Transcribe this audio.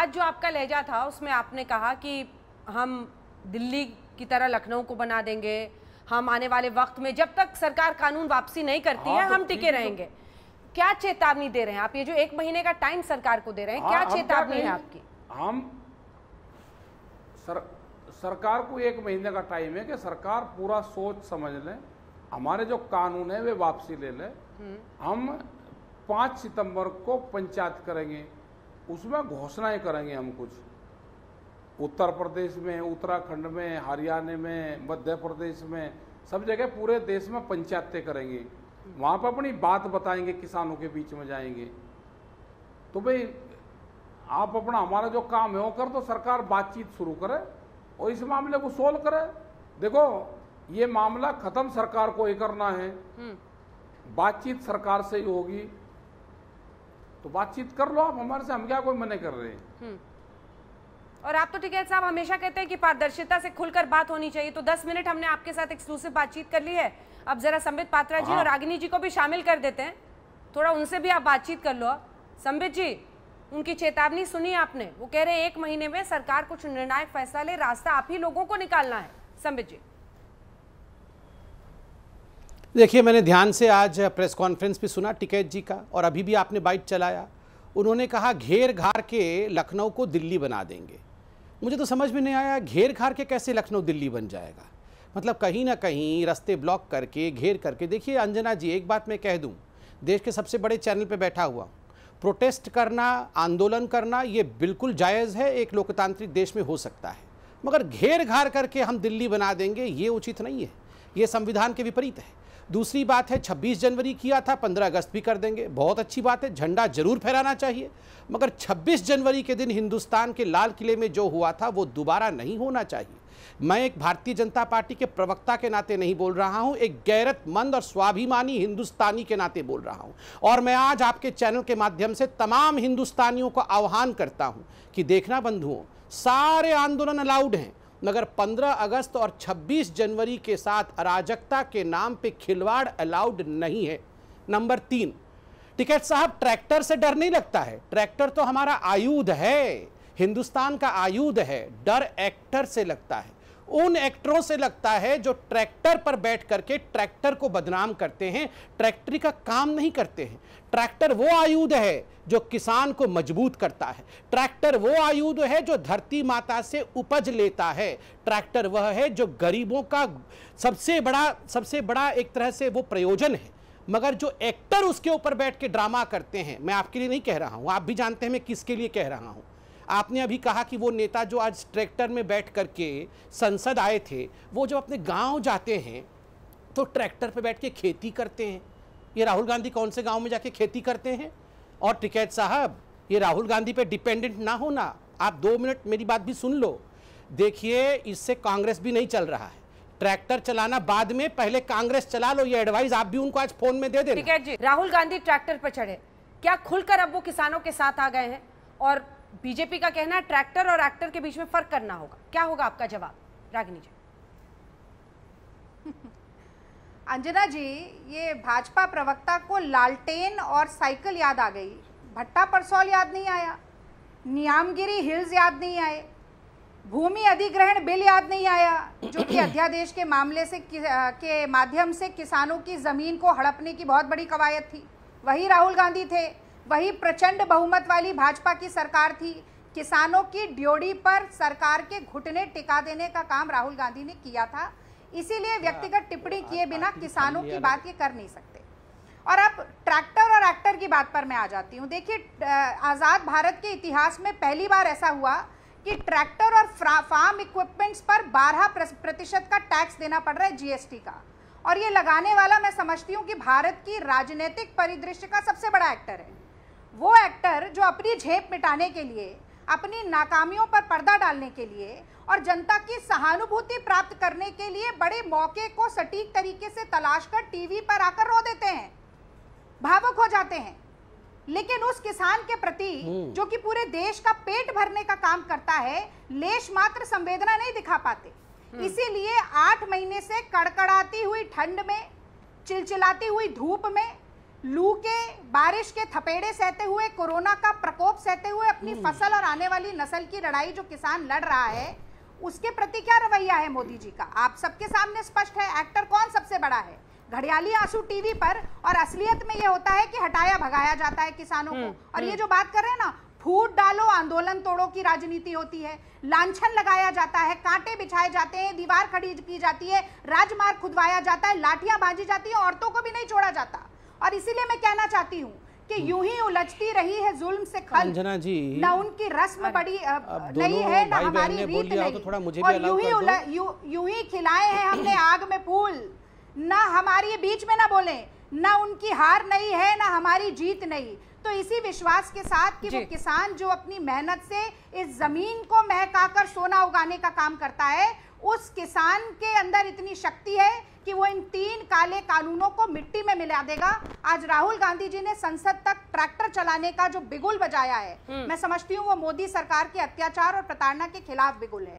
आज जो आपका लहजा था उसमें आपने कहा कि हम दिल्ली की तरह लखनऊ को बना देंगे हम आने वाले वक्त में जब तक सरकार कानून वापसी नहीं करती हाँ, है तो हम टिके तो रहेंगे क्या चेतावनी दे रहे हैं आप ये जो एक महीने का टाइम सरकार को दे रहे हैं हाँ, क्या चेतावनी है आपकी हम सर, सरकार को एक महीने का टाइम है कि सरकार पूरा सोच समझ ले हमारे जो कानून है वे वापसी ले लें हम्म। हम पांच सितंबर को पंचायत करेंगे उसमें घोषणाएं करेंगे हम कुछ उत्तर प्रदेश में उत्तराखंड में हरियाणा में मध्य प्रदेश में सब जगह पूरे देश में पंचायतें करेंगे वहाँ पर अपनी बात बताएंगे किसानों के बीच में जाएंगे तो भाई आप अपना हमारा जो काम है वो कर तो सरकार बातचीत शुरू करे और इस मामले को सोल्व करे देखो ये मामला खत्म सरकार को ही करना है हम्म। बातचीत सरकार से ही होगी तो बातचीत कर लो आप हमारे से हम क्या कोई मना कर रहे हैं हम्म। और आप तो है साहब हमेशा कहते हैं कि पारदर्शिता से खुलकर बात होनी चाहिए तो 10 मिनट हमने आपके साथ एक्सक्लूसिव बातचीत कर ली है अब जरा संबित पात्रा जी हाँ। और आग्नि जी को भी शामिल कर देते हैं थोड़ा उनसे भी आप बातचीत कर लो संबित जी उनकी चेतावनी सुनी आपने वो कह रहे हैं एक महीने में सरकार कुछ निर्णायक फैसला ले रास्ता आप ही लोगों को निकालना है संबित जी देखिए मैंने ध्यान से आज प्रेस कॉन्फ्रेंस भी सुना टिकैत जी का और अभी भी आपने बाइट चलाया उन्होंने कहा घेर घार के लखनऊ को दिल्ली बना देंगे मुझे तो समझ में नहीं आया घेर घार के कैसे लखनऊ दिल्ली बन जाएगा मतलब कहीं ना कहीं रास्ते ब्लॉक करके घेर करके देखिए अंजना जी एक बात मैं कह दूँ देश के सबसे बड़े चैनल पर बैठा हुआ प्रोटेस्ट करना आंदोलन करना ये बिल्कुल जायज़ है एक लोकतांत्रिक देश में हो सकता है मगर घेर घार करके हम दिल्ली बना देंगे ये उचित नहीं है ये संविधान के विपरीत है दूसरी बात है 26 जनवरी किया था 15 अगस्त भी कर देंगे बहुत अच्छी बात है झंडा जरूर फहराना चाहिए मगर 26 जनवरी के दिन हिंदुस्तान के लाल किले में जो हुआ था वो दोबारा नहीं होना चाहिए मैं एक भारतीय जनता पार्टी के प्रवक्ता के नाते नहीं बोल रहा हूं एक गैरतमंद और स्वाभिमानी हिंदुस्तानी के नाते बोल रहा हूं और मैं आज आपके चैनल के माध्यम से तमाम हिंदुस्तानियों को आह्वान करता हूं कि देखना बंधुओं सारे आंदोलन अलाउड हैं मगर 15 अगस्त और 26 जनवरी के साथ अराजकता के नाम पे खिलवाड़ अलाउड नहीं है नंबर तीन टिकट साहब ट्रैक्टर से डर नहीं लगता है ट्रैक्टर तो हमारा आयुध है हिंदुस्तान का आयुध है डर एक्टर से लगता है उन एक्टरों से लगता है जो ट्रैक्टर पर बैठ करके ट्रैक्टर को बदनाम करते हैं ट्रैक्टरी का काम नहीं करते हैं ट्रैक्टर वो आयुध है जो किसान को मजबूत करता है ट्रैक्टर वो आयुध है जो धरती माता से उपज लेता है ट्रैक्टर वह है जो गरीबों का सबसे बड़ा सबसे बड़ा एक तरह से वो प्रयोजन है मगर जो एक्टर उसके ऊपर बैठ के ड्रामा करते हैं मैं आपके लिए नहीं कह रहा हूँ आप भी जानते हैं मैं किसके लिए कह रहा हूँ आपने अभी कहा कि वो नेता जो आज ट्रैक्टर में बैठ करके संसद आए थे वो जब अपने गांव जाते हैं तो ट्रैक्टर पे बैठ के खेती करते हैं ये राहुल गांधी कौन से गांव में जाके खेती करते हैं और टिकैत साहब ये राहुल गांधी पे डिपेंडेंट ना होना आप दो मिनट मेरी बात भी सुन लो देखिए इससे कांग्रेस भी नहीं चल रहा है ट्रैक्टर चलाना बाद में पहले कांग्रेस चला लो ये एडवाइस आप भी उनको आज फोन में दे देना जी राहुल गांधी ट्रैक्टर पर चढ़े क्या खुलकर अब वो किसानों के साथ आ गए हैं और बीजेपी का कहना है ट्रैक्टर और एक्टर के बीच में फर्क करना होगा क्या होगा आपका जवाब रागिनी जी अंजना जी ये भाजपा प्रवक्ता को लालटेन और साइकिल याद आ गई भट्टा परसौल याद नहीं आया नियामगिरी हिल्स याद नहीं आए भूमि अधिग्रहण बिल याद नहीं आया जो कि अध्यादेश के मामले से के माध्यम से किसानों की ज़मीन को हड़पने की बहुत बड़ी कवायद थी वही राहुल गांधी थे वही प्रचंड बहुमत वाली भाजपा की सरकार थी किसानों की ड्योड़ी पर सरकार के घुटने टिका देने का काम राहुल गांधी ने किया था इसीलिए व्यक्तिगत टिप्पणी किए बिना किसानों की बात ये कर नहीं सकते और अब ट्रैक्टर और एक्टर की बात पर मैं आ जाती हूँ देखिए आज़ाद भारत के इतिहास में पहली बार ऐसा हुआ कि ट्रैक्टर और फार्म इक्विपमेंट्स पर 12 प्रतिशत का टैक्स देना पड़ रहा है जीएसटी का और ये लगाने वाला मैं समझती हूँ कि भारत की राजनीतिक परिदृश्य का सबसे बड़ा एक्टर है वो एक्टर जो अपनी झेप मिटाने के लिए अपनी नाकामियों पर पर्दा डालने के लिए और जनता की सहानुभूति प्राप्त करने के लिए बड़े मौके को सटीक तरीके से तलाश कर टीवी पर आकर रो देते हैं भावुक हो जाते हैं लेकिन उस किसान के प्रति हम्म। जो कि पूरे देश का पेट भरने का काम करता है लेश मात्र संवेदना नहीं दिखा पाते हम्म। इसीलिए आठ महीने से कड़कड़ाती हुई ठंड में चिलचिलाती हुई धूप में लू के बारिश के थपेड़े सहते हुए कोरोना का प्रकोप सहते हुए अपनी हम्म। फसल और आने वाली नस्ल की लड़ाई जो किसान लड़ रहा है उसके प्रति क्या रवैया है मोदी जी का आप सबके सामने स्पष्ट है एक्टर कौन सबसे बड़ा है घड़ियाली आंसू टीवी पर और असलियत में ये होता है कि हटाया भगाया जाता है किसानों को हम्म, और ये हम्म। जो बात कर रहे हैं ना फूट डालो आंदोलन तोड़ो की राजनीति होती है लांछन लगाया जाता है कांटे बिछाए जाते हैं दीवार खड़ी की जाती है राजमार्ग खुदवाया जाता है लाठियां बांजी जाती है औरतों को भी नहीं छोड़ा जाता और इसीलिए मैं कहना चाहती हूँ कि हम्म। यूं ही उलझती रही है जुल्म से खल जी ना उनकी रस्म बड़ी नहीं है ना हमारी रीत तो नहीं तो थोड़ा मुझे और यूं ही यूं ही खिलाए हैं हमने आग में फूल ना हमारी बीच में ना बोले ना उनकी हार नहीं है ना हमारी जीत नहीं तो इसी विश्वास के साथ कि वो किसान जो अपनी मेहनत से इस जमीन को महकाकर सोना उगाने का काम करता है उस किसान के अंदर इतनी शक्ति है कि वो इन तीन काले कानूनों को मिट्टी में मिला देगा आज राहुल गांधी जी ने संसद तक ट्रैक्टर चलाने का जो बिगुल बजाया है हम्म। मैं समझती हूँ वो मोदी सरकार के अत्याचार और प्रताड़ना के खिलाफ बिगुल है